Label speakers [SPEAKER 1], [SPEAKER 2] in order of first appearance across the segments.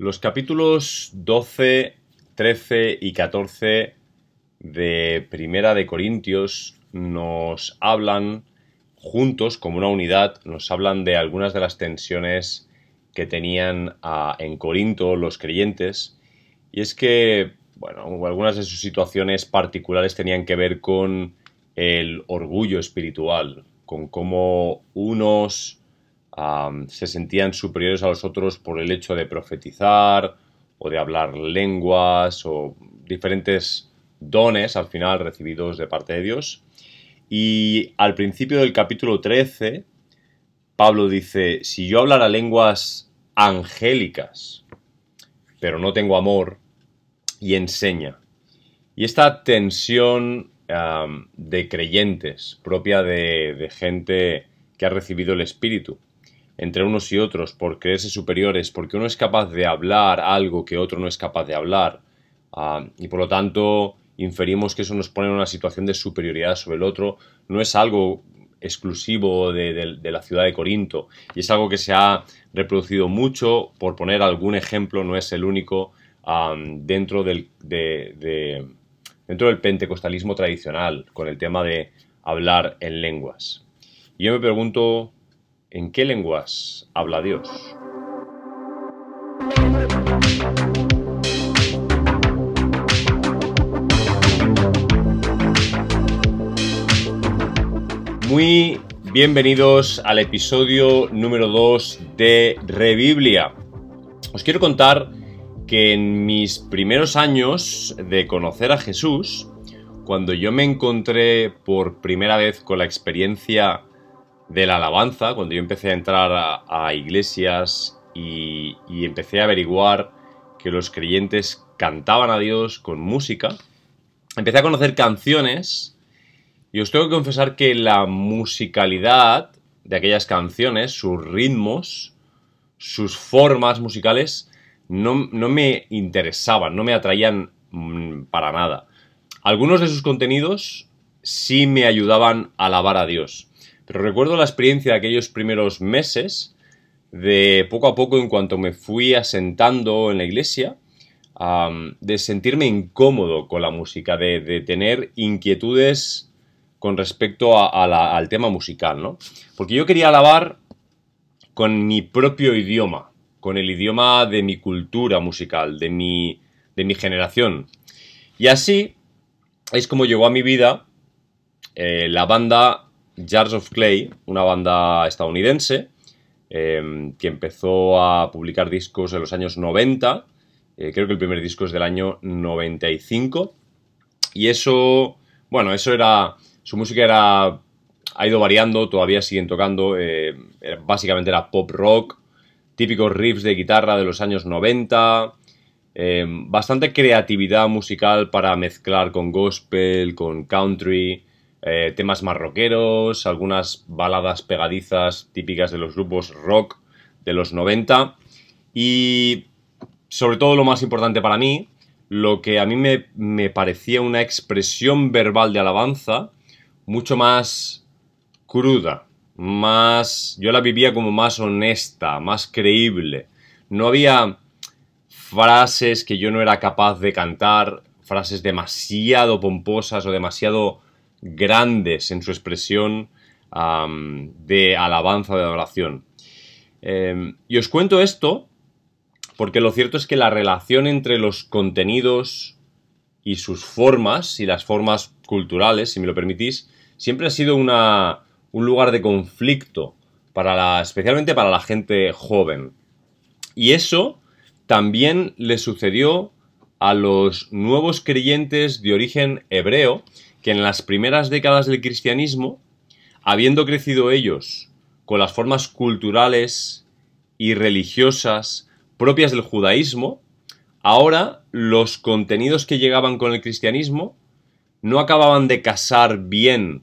[SPEAKER 1] Los capítulos 12, 13 y 14 de Primera de Corintios nos hablan juntos como una unidad, nos hablan de algunas de las tensiones que tenían ah, en Corinto los creyentes. Y es que, bueno, algunas de sus situaciones particulares tenían que ver con el orgullo espiritual, con cómo unos se sentían superiores a los otros por el hecho de profetizar o de hablar lenguas o diferentes dones al final recibidos de parte de Dios. Y al principio del capítulo 13, Pablo dice, si yo hablara lenguas angélicas, pero no tengo amor, y enseña. Y esta tensión de creyentes, propia de gente que ha recibido el Espíritu, entre unos y otros por creerse superiores, porque uno es capaz de hablar algo que otro no es capaz de hablar, ah, y por lo tanto inferimos que eso nos pone en una situación de superioridad sobre el otro, no es algo exclusivo de, la ciudad de Corinto, y es algo que se ha reproducido mucho, por poner algún ejemplo, no es el único, ah, dentro, del, de, dentro del pentecostalismo tradicional, con el tema de hablar en lenguas. Y yo me pregunto ¿En qué lenguas habla Dios? Muy bienvenidos al episodio número 2 de ReBiblia. Os quiero contar que en mis primeros años de conocer a Jesús, cuando yo me encontré por primera vez con la experiencia de la alabanza, cuando yo empecé a entrar a, iglesias y, empecé a averiguar que los creyentes cantaban a Dios con música, empecé a conocer canciones y os tengo que confesar que la musicalidad de aquellas canciones, sus ritmos, sus formas musicales, no, no me interesaban, no me atraían mm, para nada. Algunos de sus contenidos sí me ayudaban a alabar a Dios pero recuerdo la experiencia de aquellos primeros meses, de poco a poco en cuanto me fui asentando en la iglesia, de sentirme incómodo con la música, de, tener inquietudes con respecto al tema musical, ¿no? Porque yo quería alabar con mi propio idioma, con el idioma de mi cultura musical, de mi, de mi generación. Y así es como llegó a mi vida eh, la banda Jars of Clay, una banda estadounidense em, que empezó a publicar discos en los años 90. Eh, creo que el primer disco es del año 95. Y eso, bueno, eso era. Su música era. Ha ido variando, todavía siguen tocando. Eh, básicamente era pop rock, típicos riffs de guitarra de los años 90. Em, bastante creatividad musical para mezclar con gospel, con country. Eh, temas marroqueros, algunas baladas pegadizas típicas de los grupos rock de los 90 y sobre todo lo más importante para mí, lo que a mí me, me parecía una expresión verbal de alabanza mucho más cruda, más... yo la vivía como más honesta, más creíble. No había frases que yo no era capaz de cantar, frases demasiado pomposas o demasiado grandes en su expresión de alabanza, de adoración. Em, y os cuento esto porque lo cierto es que la relación entre los contenidos y sus formas, y las formas culturales, si me lo permitís, siempre ha sido un lugar de conflicto, para la, especialmente para la gente joven. Y eso también le sucedió a los nuevos creyentes de origen hebreo, que en las primeras décadas del cristianismo, habiendo crecido ellos con las formas culturales y religiosas propias del judaísmo, ahora los contenidos que llegaban con el cristianismo no acababan de casar bien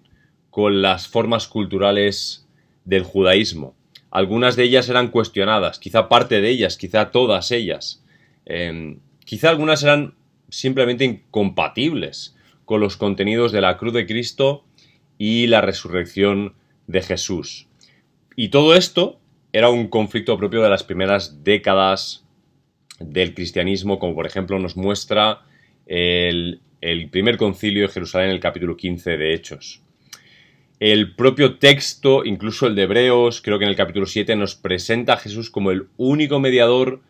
[SPEAKER 1] con las formas culturales del judaísmo. Algunas de ellas eran cuestionadas, quizá parte de ellas, quizá todas ellas. Em, quizá algunas eran simplemente incompatibles con los contenidos de la cruz de Cristo y la resurrección de Jesús. Y todo esto era un conflicto propio de las primeras décadas del cristianismo, como por ejemplo nos muestra el, primer concilio de Jerusalén en el capítulo 15 de Hechos. El propio texto, incluso el de Hebreos, creo que en el capítulo 7, nos presenta a Jesús como el único mediador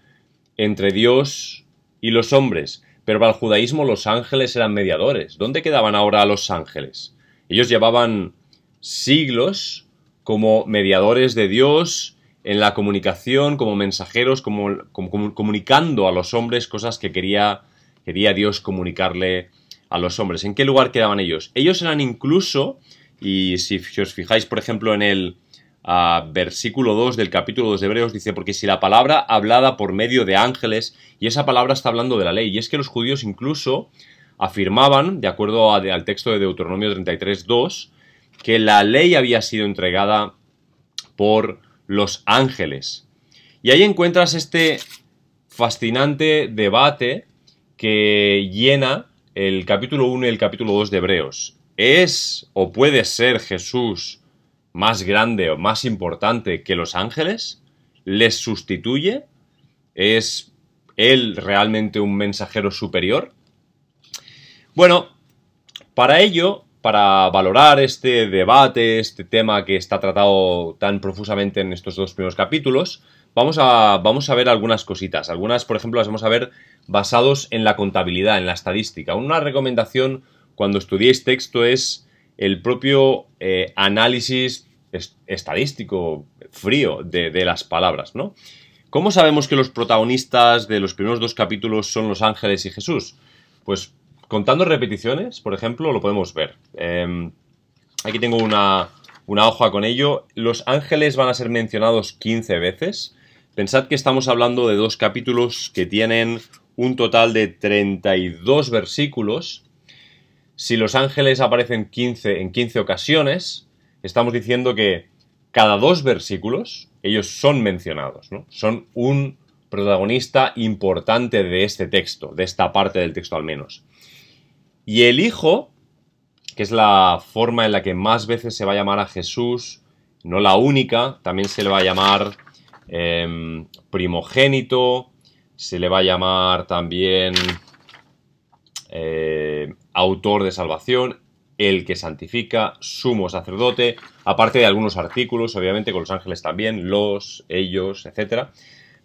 [SPEAKER 1] entre Dios y los hombres. Pero para el judaísmo los ángeles eran mediadores. ¿Dónde quedaban ahora los ángeles? Ellos llevaban siglos como mediadores de Dios en la comunicación, como mensajeros, como, comunicando a los hombres cosas que quería, quería Dios comunicarle a los hombres. ¿En qué lugar quedaban ellos? Ellos eran incluso, y si os fijáis por ejemplo en el versículo 2 del capítulo 2 de Hebreos, dice, porque si la palabra hablada por medio de ángeles, y esa palabra está hablando de la ley, y es que los judíos incluso afirmaban, de acuerdo al texto de Deuteronomio 33, 2, que la ley había sido entregada por los ángeles. Y ahí encuentras este fascinante debate que llena el capítulo 1 y el capítulo 2 de Hebreos. ¿Es o puede ser Jesús más grande o más importante que Los Ángeles, les sustituye, es él realmente un mensajero superior. Bueno, para ello, para valorar este debate, este tema que está tratado tan profusamente en estos dos primeros capítulos, vamos a, vamos a ver algunas cositas. Algunas, por ejemplo, las vamos a ver basados en la contabilidad, en la estadística. Una recomendación cuando estudiéis texto es el propio eh, análisis estadístico, frío de, las palabras, ¿no? ¿Cómo sabemos que los protagonistas de los primeros dos capítulos son los ángeles y Jesús? Pues contando repeticiones, por ejemplo, lo podemos ver. Em, aquí tengo una, una hoja con ello. Los ángeles van a ser mencionados 15 veces. Pensad que estamos hablando de dos capítulos que tienen un total de 32 versículos. Si los ángeles aparecen 15 en 15 ocasiones, estamos diciendo que cada dos versículos ellos son mencionados, Son un protagonista importante de este texto, de esta parte del texto al menos. Y el Hijo, que es la forma en la que más veces se va a llamar a Jesús, no la única, también se le va a llamar em, primogénito, se le va a llamar también eh, autor de salvación, el que santifica, sumo sacerdote, aparte de algunos artículos, obviamente con los ángeles también, los, ellos, etc.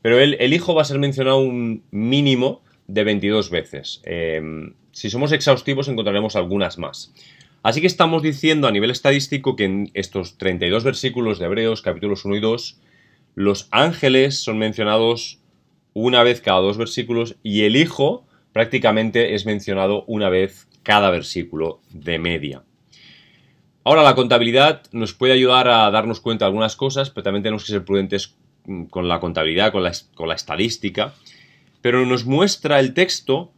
[SPEAKER 1] Pero el, el Hijo va a ser mencionado un mínimo de 22 veces. Em, si somos exhaustivos encontraremos algunas más. Así que estamos diciendo a nivel estadístico que en estos 32 versículos de Hebreos capítulos 1 y 2, los ángeles son mencionados una vez cada dos versículos y el Hijo prácticamente es mencionado una vez cada versículo de media. Ahora, la contabilidad nos puede ayudar a darnos cuenta de algunas cosas, pero también tenemos que ser prudentes mm, con la contabilidad, con la, la estadística. Pero nos muestra el texto,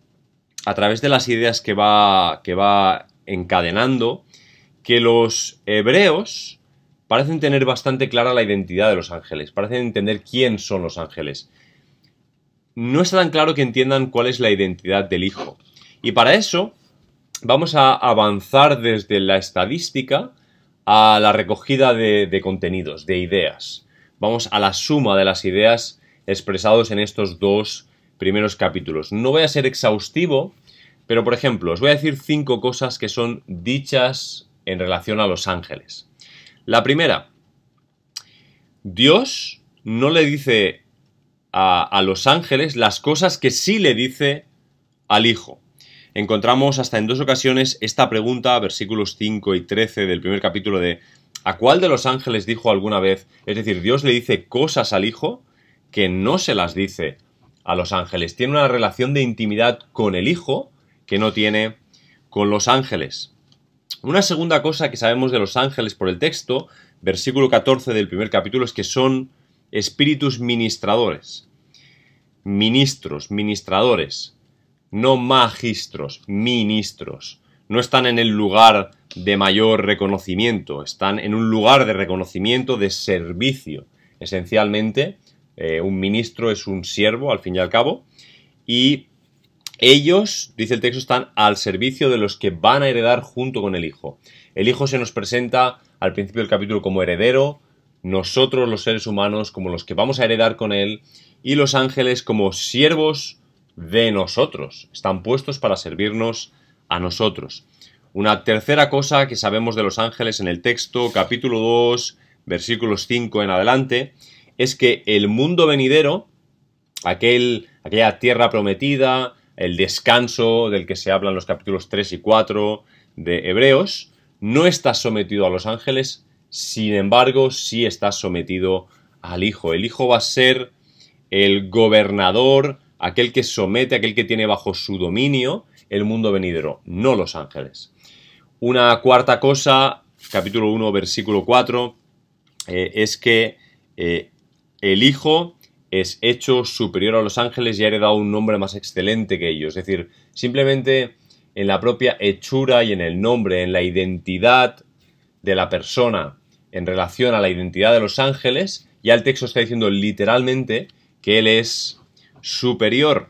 [SPEAKER 1] a través de las ideas que va, que va encadenando, que los hebreos parecen tener bastante clara la identidad de los ángeles, parecen entender quién son los ángeles. No está tan claro que entiendan cuál es la identidad del Hijo. Y para eso vamos a avanzar desde la estadística a la recogida de, contenidos, de ideas. Vamos a la suma de las ideas expresadas en estos dos primeros capítulos. No voy a ser exhaustivo, pero por ejemplo, os voy a decir cinco cosas que son dichas en relación a los ángeles. La primera, Dios no le dice a los ángeles las cosas que sí le dice al Hijo encontramos hasta en dos ocasiones esta pregunta, versículos 5 y 13 del primer capítulo de ¿A cuál de los ángeles dijo alguna vez? Es decir, Dios le dice cosas al Hijo que no se las dice a los ángeles. Tiene una relación de intimidad con el Hijo que no tiene con los ángeles. Una segunda cosa que sabemos de los ángeles por el texto, versículo 14 del primer capítulo, es que son espíritus ministradores. Ministros, ministradores no magistros, ministros. No están en el lugar de mayor reconocimiento, están en un lugar de reconocimiento de servicio. Esencialmente, eh, un ministro es un siervo, al fin y al cabo, y ellos, dice el texto, están al servicio de los que van a heredar junto con el Hijo. El Hijo se nos presenta al principio del capítulo como heredero, nosotros los seres humanos como los que vamos a heredar con Él, y los ángeles como siervos de nosotros, están puestos para servirnos a nosotros. Una tercera cosa que sabemos de los ángeles en el texto, capítulo 2, versículos 5 en adelante, es que el mundo venidero, aquel, aquella tierra prometida, el descanso del que se habla en los capítulos 3 y 4 de Hebreos, no está sometido a los ángeles, sin embargo, sí está sometido al Hijo. El Hijo va a ser el gobernador aquel que somete, aquel que tiene bajo su dominio el mundo venidero, no los ángeles. Una cuarta cosa, capítulo 1, versículo 4, eh, es que eh, el Hijo es hecho superior a los ángeles y ha heredado un nombre más excelente que ellos. Es decir, simplemente en la propia hechura y en el nombre, en la identidad de la persona en relación a la identidad de los ángeles, ya el texto está diciendo literalmente que Él es superior,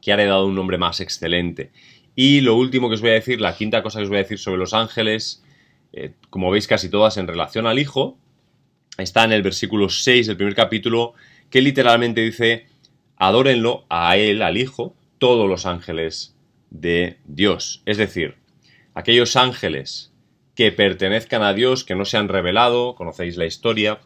[SPEAKER 1] que ha dado un nombre más excelente. Y lo último que os voy a decir, la quinta cosa que os voy a decir sobre los ángeles, eh, como veis casi todas en relación al Hijo, está en el versículo 6 del primer capítulo, que literalmente dice, adórenlo a Él, al Hijo, todos los ángeles de Dios. Es decir, aquellos ángeles que pertenezcan a Dios, que no se han revelado, conocéis la historia,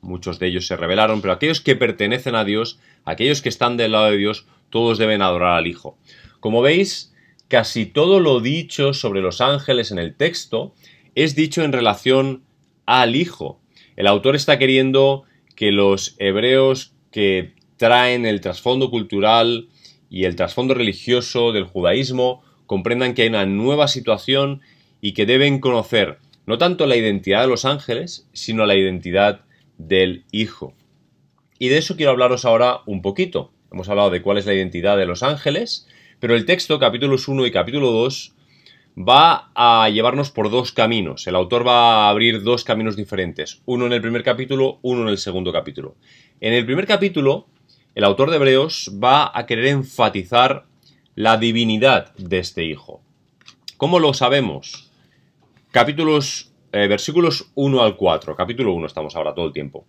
[SPEAKER 1] muchos de ellos se revelaron, pero aquellos que pertenecen a Dios Aquellos que están del lado de Dios, todos deben adorar al Hijo. Como veis, casi todo lo dicho sobre los ángeles en el texto es dicho en relación al Hijo. El autor está queriendo que los hebreos que traen el trasfondo cultural y el trasfondo religioso del judaísmo comprendan que hay una nueva situación y que deben conocer no tanto la identidad de los ángeles, sino la identidad del Hijo. Y de eso quiero hablaros ahora un poquito. Hemos hablado de cuál es la identidad de los ángeles, pero el texto, capítulos 1 y capítulo 2, va a llevarnos por dos caminos. El autor va a abrir dos caminos diferentes, uno en el primer capítulo, uno en el segundo capítulo. En el primer capítulo, el autor de Hebreos va a querer enfatizar la divinidad de este hijo. ¿Cómo lo sabemos? Capítulos, eh, versículos 1 al 4. Capítulo 1 estamos ahora todo el tiempo.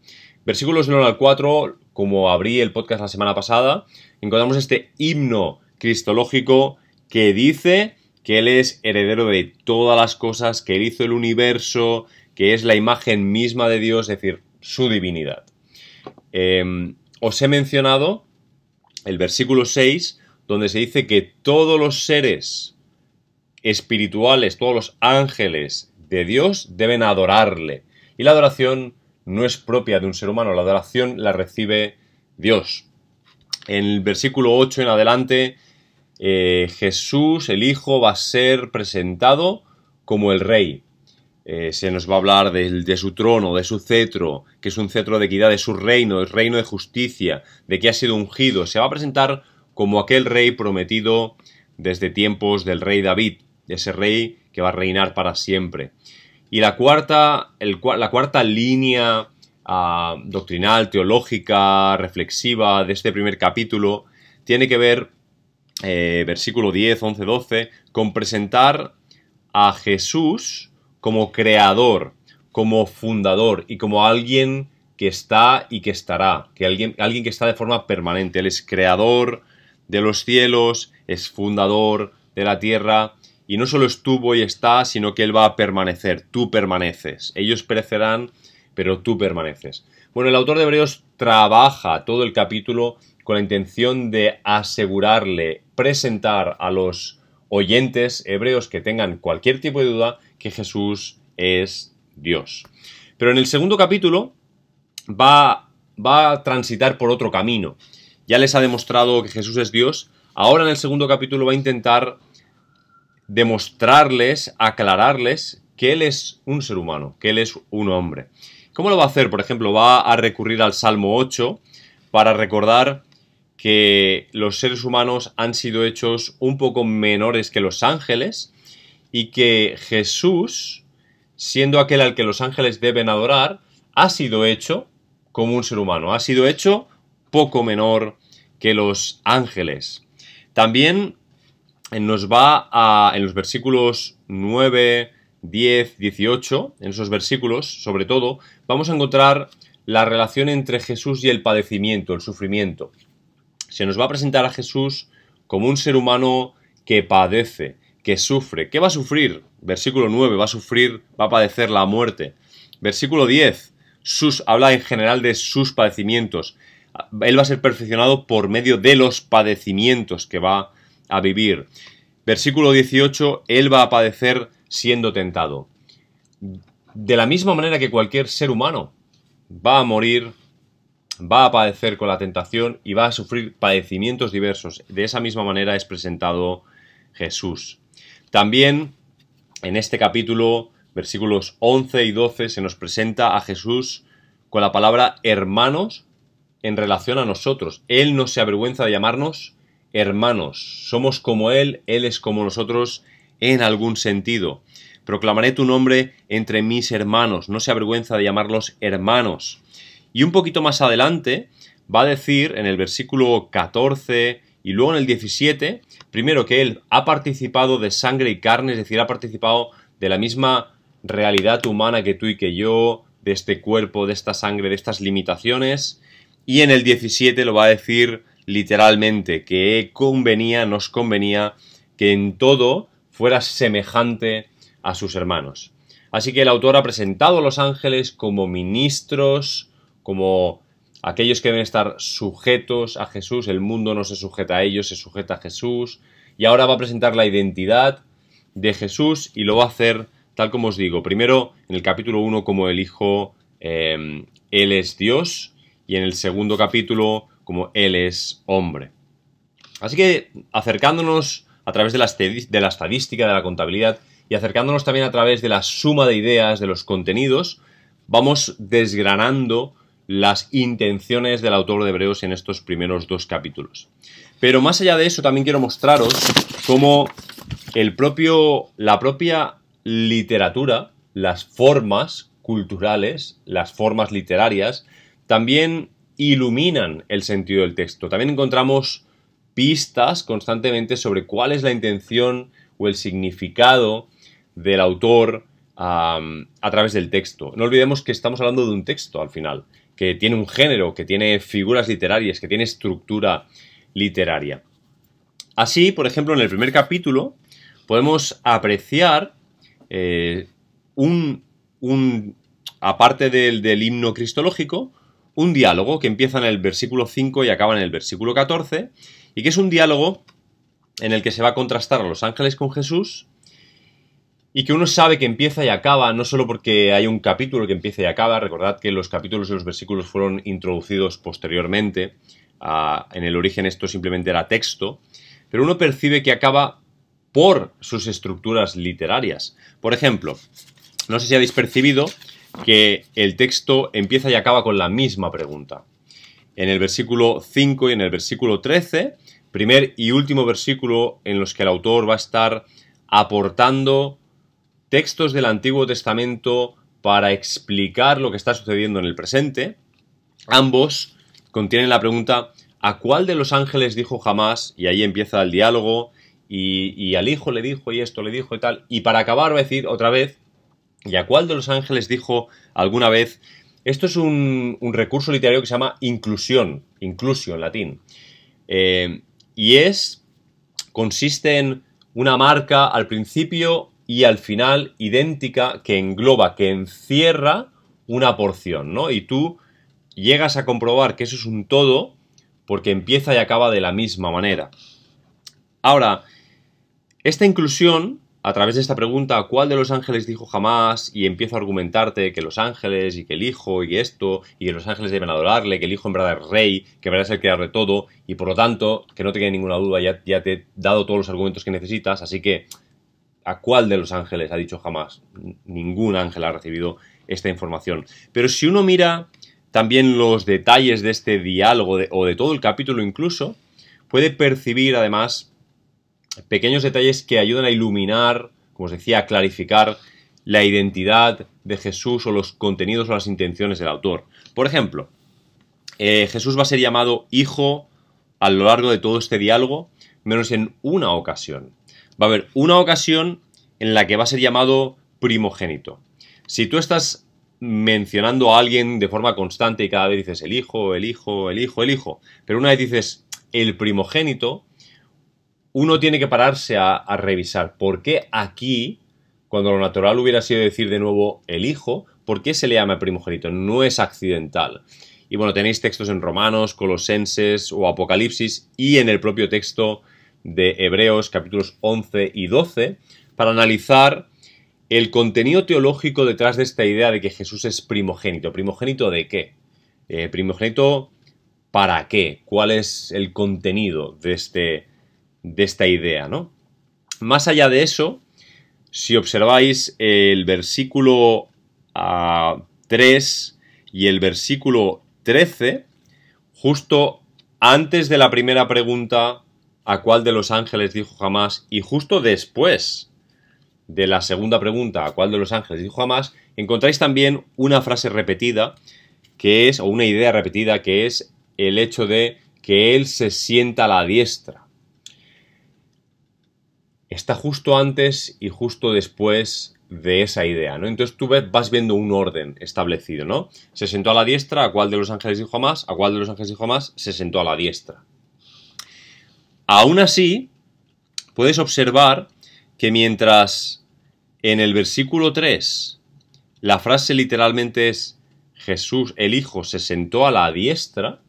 [SPEAKER 1] Versículos 9 al 4, como abrí el podcast la semana pasada, encontramos este himno cristológico que dice que Él es heredero de todas las cosas, que hizo el universo, que es la imagen misma de Dios, es decir, su divinidad. Em, os he mencionado el versículo 6, donde se dice que todos los seres espirituales, todos los ángeles de Dios deben adorarle. Y la adoración no es propia de un ser humano, la adoración la recibe Dios. En el versículo 8 en adelante, eh, Jesús, el Hijo, va a ser presentado como el Rey. Eh, se nos va a hablar de, de, su trono, de su cetro, que es un cetro de equidad, de su reino, el reino de justicia, de que ha sido ungido. Se va a presentar como aquel rey prometido desde tiempos del rey David, ese rey que va a reinar para siempre. Y la cuarta, la cuarta línea ah, doctrinal, teológica, reflexiva de este primer capítulo tiene que ver, eh, versículo 10, 11, 12, con presentar a Jesús como creador, como fundador y como alguien que está y que estará, que alguien, alguien que está de forma permanente. Él es creador de los cielos, es fundador de la tierra y no solo estuvo y está, sino que Él va a permanecer. Tú permaneces. Ellos perecerán, pero tú permaneces. Bueno, el autor de Hebreos trabaja todo el capítulo con la intención de asegurarle, presentar a los oyentes hebreos que tengan cualquier tipo de duda que Jesús es Dios. Pero en el segundo capítulo va, va a transitar por otro camino. Ya les ha demostrado que Jesús es Dios. Ahora en el segundo capítulo va a intentar demostrarles, aclararles que él es un ser humano, que él es un hombre. ¿Cómo lo va a hacer? Por ejemplo, va a recurrir al Salmo 8 para recordar que los seres humanos han sido hechos un poco menores que los ángeles y que Jesús, siendo aquel al que los ángeles deben adorar, ha sido hecho como un ser humano, ha sido hecho poco menor que los ángeles. También eh, nos va a, en los versículos 9, 10, 18, en esos versículos, sobre todo, vamos a encontrar la relación entre Jesús y el padecimiento, el sufrimiento. Se nos va a presentar a Jesús como un ser humano que padece, que sufre. ¿Qué va a sufrir? Versículo 9, va a sufrir, va a padecer la muerte. Versículo 10, sus, habla en general de sus padecimientos. Él va a ser perfeccionado por medio de los padecimientos que va a vivir. Versículo 18, Él va a padecer siendo tentado. De la misma manera que cualquier ser humano va a morir, va a padecer con la tentación y va a sufrir padecimientos diversos. De esa misma manera es presentado Jesús. También en este capítulo, versículos 11 y 12, se nos presenta a Jesús con la palabra hermanos en relación a nosotros. Él no se avergüenza de llamarnos hermanos, somos como Él, Él es como nosotros en algún sentido. Proclamaré tu nombre entre mis hermanos, no se avergüenza de llamarlos hermanos. Y un poquito más adelante va a decir en el versículo 14 y luego en el 17, primero que Él ha participado de sangre y carne, es decir, ha participado de la misma realidad humana que tú y que yo, de este cuerpo, de esta sangre, de estas limitaciones. Y en el 17 lo va a decir literalmente, que convenía, nos convenía que en todo fuera semejante a sus hermanos. Así que el autor ha presentado a los ángeles como ministros, como aquellos que deben estar sujetos a Jesús, el mundo no se sujeta a ellos, se sujeta a Jesús, y ahora va a presentar la identidad de Jesús y lo va a hacer, tal como os digo, primero en el capítulo 1 como el Hijo, eh, Él es Dios, y en el segundo capítulo como él es hombre. Así que acercándonos a través de la, estadística, de la contabilidad y acercándonos también a través de la suma de ideas, de los contenidos, vamos desgranando las intenciones del autor de Hebreos en estos primeros dos capítulos. Pero más allá de eso, también quiero mostraros cómo el propio, la propia literatura, las formas culturales, las formas literarias, también iluminan el sentido del texto. También encontramos pistas constantemente sobre cuál es la intención o el significado del autor a través del texto. No olvidemos que estamos hablando de un texto al final, que tiene un género, que tiene figuras literarias, que tiene estructura literaria. Así, por ejemplo, en el primer capítulo podemos apreciar eh, un, aparte del himno cristológico, un diálogo que empieza en el versículo 5 y acaba en el versículo 14, y que es un diálogo en el que se va a contrastar a los ángeles con Jesús, y que uno sabe que empieza y acaba, no solo porque hay un capítulo que empieza y acaba, recordad que los capítulos y los versículos fueron introducidos posteriormente, en el origen esto simplemente era texto, pero uno percibe que acaba por sus estructuras literarias. Por ejemplo, no sé si habéis percibido que el texto empieza y acaba con la misma pregunta. En el versículo 5 y en el versículo 13, primer y último versículo en los que el autor va a estar aportando textos del Antiguo Testamento para explicar lo que está sucediendo en el presente. Ambos contienen la pregunta ¿a cuál de los ángeles dijo jamás? Y ahí empieza el diálogo y, al hijo le dijo y esto le dijo y tal. Y para acabar va a decir otra vez ¿Y a cuál de los ángeles dijo alguna vez? Esto es un, recurso literario que se llama inclusión, inclusión en latín. Eh, y es, consiste en una marca al principio y al final idéntica que engloba, que encierra una porción, ¿no? Y tú llegas a comprobar que eso es un todo porque empieza y acaba de la misma manera. Ahora, esta inclusión a través de esta pregunta, ¿cuál de los ángeles dijo jamás? Y empiezo a argumentarte que los ángeles y que el hijo y esto, y que los ángeles deben adorarle, que el hijo en verdad es rey, que en verdad es el creador de todo, y por lo tanto, que no te quede ninguna duda, ya, te he dado todos los argumentos que necesitas, así que, ¿a cuál de los ángeles ha dicho jamás? Ningún ángel ha recibido esta información. Pero si uno mira también los detalles de este diálogo o de todo el capítulo incluso, puede percibir además pequeños detalles que ayudan a iluminar, como os decía, a clarificar la identidad de Jesús o los contenidos o las intenciones del autor. Por ejemplo, eh, Jesús va a ser llamado hijo a lo largo de todo este diálogo, menos en una ocasión. Va a haber una ocasión en la que va a ser llamado primogénito. Si tú estás mencionando a alguien de forma constante y cada vez dices el hijo, el hijo, el hijo, el hijo, pero una vez dices el primogénito, uno tiene que pararse a, revisar por qué aquí, cuando lo natural hubiera sido decir de nuevo el hijo, ¿por qué se le llama primogénito? No es accidental. Y bueno, tenéis textos en Romanos, Colosenses o Apocalipsis y en el propio texto de Hebreos capítulos 11 y 12 para analizar el contenido teológico detrás de esta idea de que Jesús es primogénito. ¿Primogénito de qué? Eh, ¿Primogénito para qué? ¿Cuál es el contenido de este de esta idea, ¿no? Más allá de eso, si observáis el versículo 3 ah, y el versículo 13, justo antes de la primera pregunta, ¿a cuál de los ángeles dijo jamás? Y justo después de la segunda pregunta, ¿a cuál de los ángeles dijo jamás? Encontráis también una frase repetida, que es, o una idea repetida, que es el hecho de que él se sienta a la diestra está justo antes y justo después de esa idea, ¿no? Entonces tú vas viendo un orden establecido, ¿no? Se sentó a la diestra, a cuál de los ángeles dijo más, a cuál de los ángeles dijo más, se sentó a la diestra. Aún así, puedes observar que mientras en el versículo 3 la frase literalmente es Jesús el Hijo se sentó a la diestra,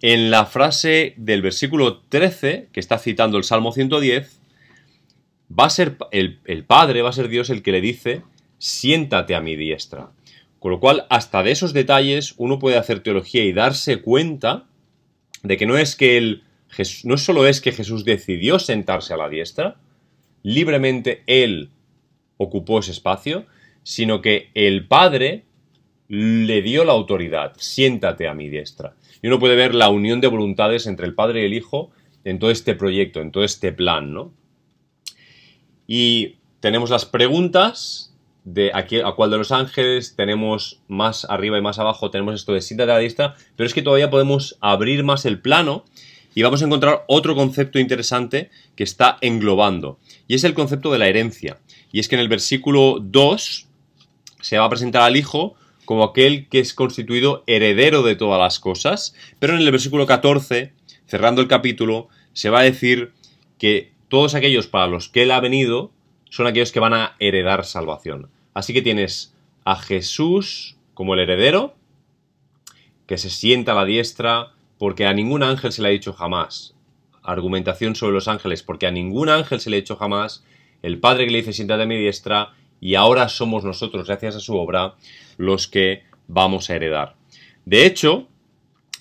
[SPEAKER 1] en la frase del versículo 13, que está citando el Salmo 110, va a ser el, Padre, va a ser Dios el que le dice, siéntate a mi diestra. Con lo cual, hasta de esos detalles uno puede hacer teología y darse cuenta de que no es que él, no solo es que Jesús decidió sentarse a la diestra, libremente él ocupó ese espacio, sino que el Padre le dio la autoridad, siéntate a mi diestra. Y uno puede ver la unión de voluntades entre el Padre y el Hijo en todo este proyecto, en todo este plan, ¿no? Y tenemos las preguntas de a, a cuál de los ángeles, tenemos más arriba y más abajo, tenemos esto de cinta de la lista, pero es que todavía podemos abrir más el plano y vamos a encontrar otro concepto interesante que está englobando, y es el concepto de la herencia. Y es que en el versículo 2 se va a presentar al Hijo como aquel que es constituido heredero de todas las cosas, pero en el versículo 14, cerrando el capítulo, se va a decir que todos aquellos para los que él ha venido son aquellos que van a heredar salvación. Así que tienes a Jesús como el heredero, que se sienta a la diestra, porque a ningún ángel se le ha dicho jamás. Argumentación sobre los ángeles, porque a ningún ángel se le ha dicho jamás. El Padre que le dice siéntate a mi diestra, y ahora somos nosotros, gracias a su obra, los que vamos a heredar. De hecho,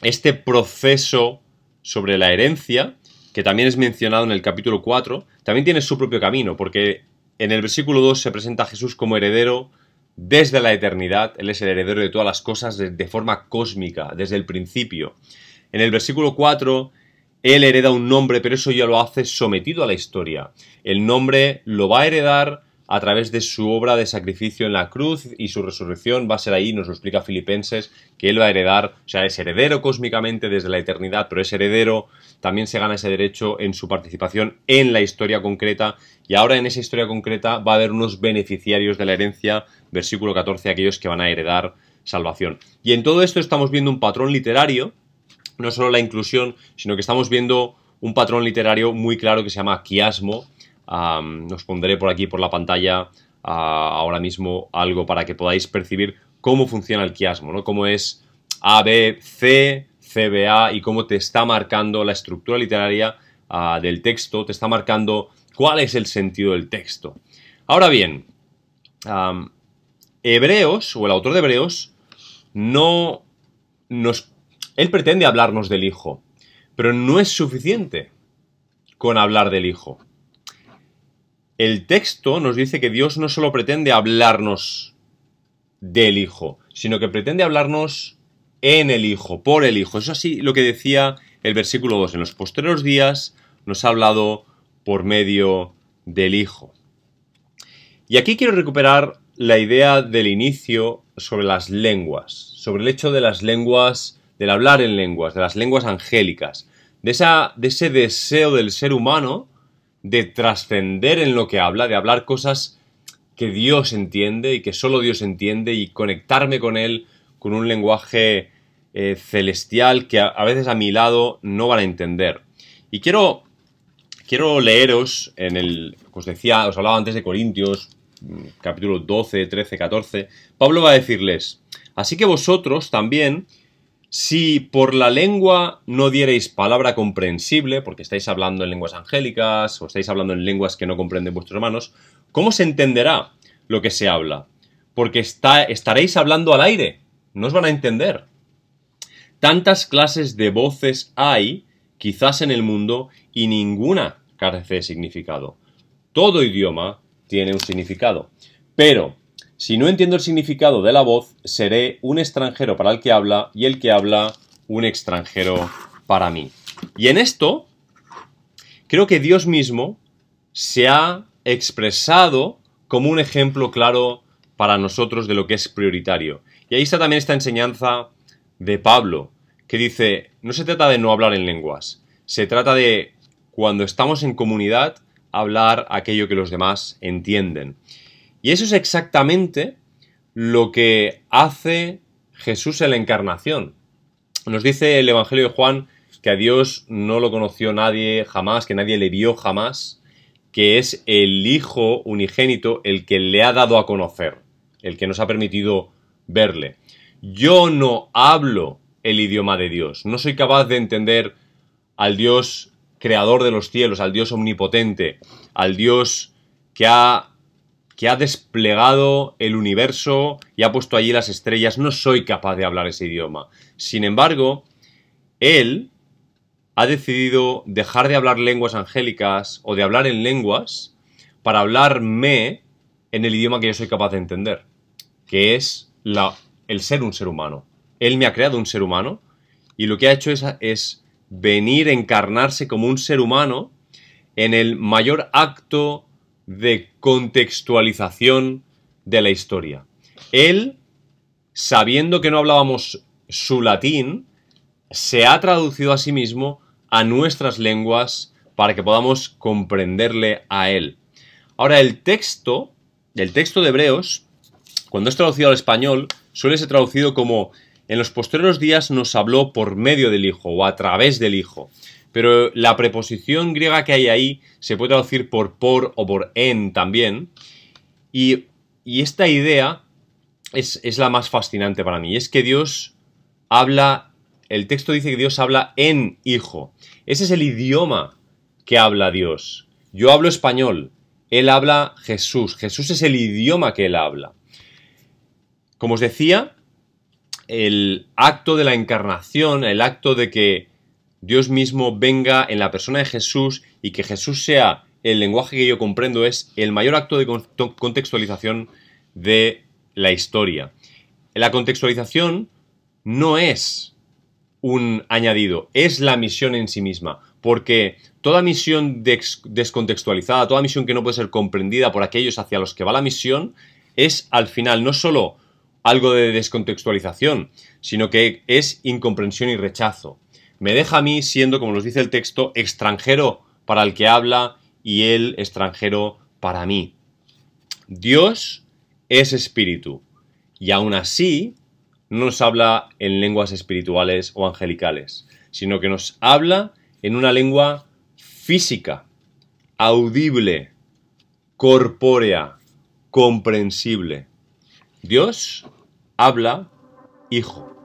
[SPEAKER 1] este proceso sobre la herencia que también es mencionado en el capítulo 4, también tiene su propio camino, porque en el versículo 2 se presenta a Jesús como heredero desde la eternidad, Él es el heredero de todas las cosas de, forma cósmica, desde el principio. En el versículo 4 él hereda un nombre, pero eso ya lo hace sometido a la historia. El nombre lo va a heredar a través de su obra de sacrificio en la cruz y su resurrección va a ser ahí, nos lo explica Filipenses, que él va a heredar, o sea, es heredero cósmicamente desde la eternidad, pero es heredero, también se gana ese derecho en su participación en la historia concreta y ahora en esa historia concreta va a haber unos beneficiarios de la herencia, versículo 14, aquellos que van a heredar salvación. Y en todo esto estamos viendo un patrón literario, no solo la inclusión, sino que estamos viendo un patrón literario muy claro que se llama quiasmo, nos pondré por aquí, por la pantalla, ahora mismo algo para que podáis percibir cómo funciona el quiasmo, ¿no? Cómo es A, B, C, C, B, A y cómo te está marcando la estructura literaria del texto, te está marcando cuál es el sentido del texto. Ahora bien, Hebreos, o el autor de Hebreos, no nos... Él pretende hablarnos del Hijo, pero no es suficiente con hablar del Hijo el texto nos dice que Dios no solo pretende hablarnos del Hijo, sino que pretende hablarnos en el Hijo, por el Hijo. Eso así lo que decía el versículo 2. En los posteros días nos ha hablado por medio del Hijo. Y aquí quiero recuperar la idea del inicio sobre las lenguas, sobre el hecho de las lenguas, del hablar en lenguas, de las lenguas angélicas, de, esa, de ese deseo del ser humano de trascender en lo que habla, de hablar cosas que Dios entiende y que solo Dios entiende y conectarme con Él con un lenguaje eh, celestial que a, veces a mi lado no van a entender. Y quiero, quiero leeros en el, os decía, os hablaba antes de Corintios, mm, capítulo 12, 13, 14, Pablo va a decirles, así que vosotros también si por la lengua no diereis palabra comprensible, porque estáis hablando en lenguas angélicas o estáis hablando en lenguas que no comprenden vuestros hermanos, ¿cómo se entenderá lo que se habla? Porque estaréis hablando al aire, no os van a entender. Tantas clases de voces hay, quizás en el mundo, y ninguna carece de significado. Todo idioma tiene un significado. Pero si no entiendo el significado de la voz, seré un extranjero para el que habla y el que habla un extranjero para mí. Y en esto, creo que Dios mismo se ha expresado como un ejemplo claro para nosotros de lo que es prioritario. Y ahí está también esta enseñanza de Pablo, que dice, no se trata de no hablar en lenguas, se trata de, cuando estamos en comunidad, hablar aquello que los demás entienden. Y eso es exactamente lo que hace Jesús en la encarnación. Nos dice el Evangelio de Juan que a Dios no lo conoció nadie jamás, que nadie le vio jamás, que es el Hijo unigénito el que le ha dado a conocer, el que nos ha permitido verle. Yo no hablo el idioma de Dios, no soy capaz de entender al Dios creador de los cielos, al Dios omnipotente, al Dios que ha que ha desplegado el universo y ha puesto allí las estrellas. No soy capaz de hablar ese idioma. Sin embargo, él ha decidido dejar de hablar lenguas angélicas o de hablar en lenguas para hablarme en el idioma que yo soy capaz de entender, que es la, el ser un ser humano. Él me ha creado un ser humano y lo que ha hecho es, es venir, encarnarse como un ser humano en el mayor acto de contextualización de la historia. Él, sabiendo que no hablábamos su latín, se ha traducido a sí mismo a nuestras lenguas para que podamos comprenderle a él. Ahora, el texto, el texto de Hebreos, cuando es traducido al español, suele ser traducido como en los posteriores días nos habló por medio del Hijo o a través del Hijo pero la preposición griega que hay ahí se puede traducir por por o por en también. Y, esta idea es, es, la más fascinante para mí. es que Dios habla, el texto dice que Dios habla en hijo. Ese es el idioma que habla Dios. Yo hablo español, Él habla Jesús. Jesús es el idioma que Él habla. Como os decía, el acto de la encarnación, el acto de que Dios mismo venga en la persona de Jesús y que Jesús sea el lenguaje que yo comprendo es el mayor acto de contextualización de la historia. La contextualización no es un añadido, es la misión en sí misma, porque toda misión descontextualizada, toda misión que no puede ser comprendida por aquellos hacia los que va la misión, es al final no solo algo de descontextualización, sino que es incomprensión y rechazo me deja a mí siendo, como nos dice el texto, extranjero para el que habla y él extranjero para mí. Dios es espíritu y aún así no nos habla en lenguas espirituales o angelicales, sino que nos habla en una lengua física, audible, corpórea, comprensible. Dios habla hijo.